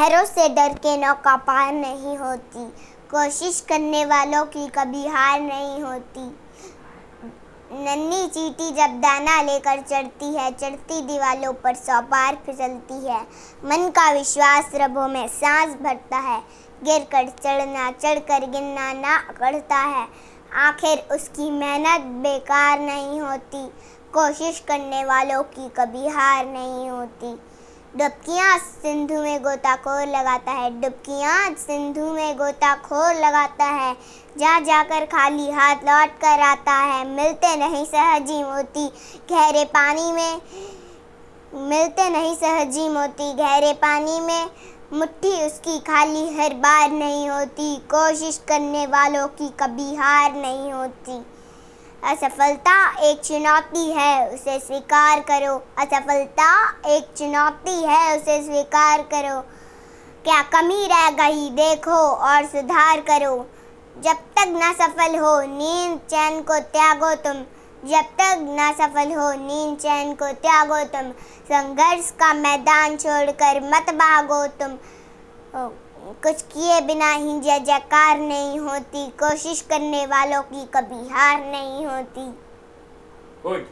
खैरों से डर के नौका पार नहीं होती कोशिश करने वालों की कभी हार नहीं होती नन्ही चीटी जब दाना लेकर चढ़ती है चढ़ती दीवालों पर सौपार फिसलती है मन का विश्वास रबों में सांस भरता है गिर कर चढ़ना चढ़ कर गिरना ना अकड़ता है आखिर उसकी मेहनत बेकार नहीं होती कोशिश करने वालों की कभी हार नहीं होती डुबकियां सिंधु में गोताखोर लगाता है डुबकियां सिंधु में गोताखोर लगाता है जा जाकर खाली हाथ लौट कर आता है मिलते नहीं सहजी मोती गहरे पानी में मिलते नहीं सहजी मोती गहरे पानी में मुट्ठी उसकी खाली हर बार नहीं होती कोशिश करने वालों की कभी हार नहीं होती असफलता एक चुनौती है उसे स्वीकार करो असफलता एक चुनौती है उसे स्वीकार करो क्या कमी रह गई देखो और सुधार करो जब तक ना सफल हो नींद चैन को त्यागो तुम जब तक ना सफल हो नींद चैन को त्यागो तुम संघर्ष का मैदान छोड़कर मत भागो तुम कुछ किए बिना ही जय जयकार नहीं होती कोशिश करने वालों की कभी हार नहीं होती Good.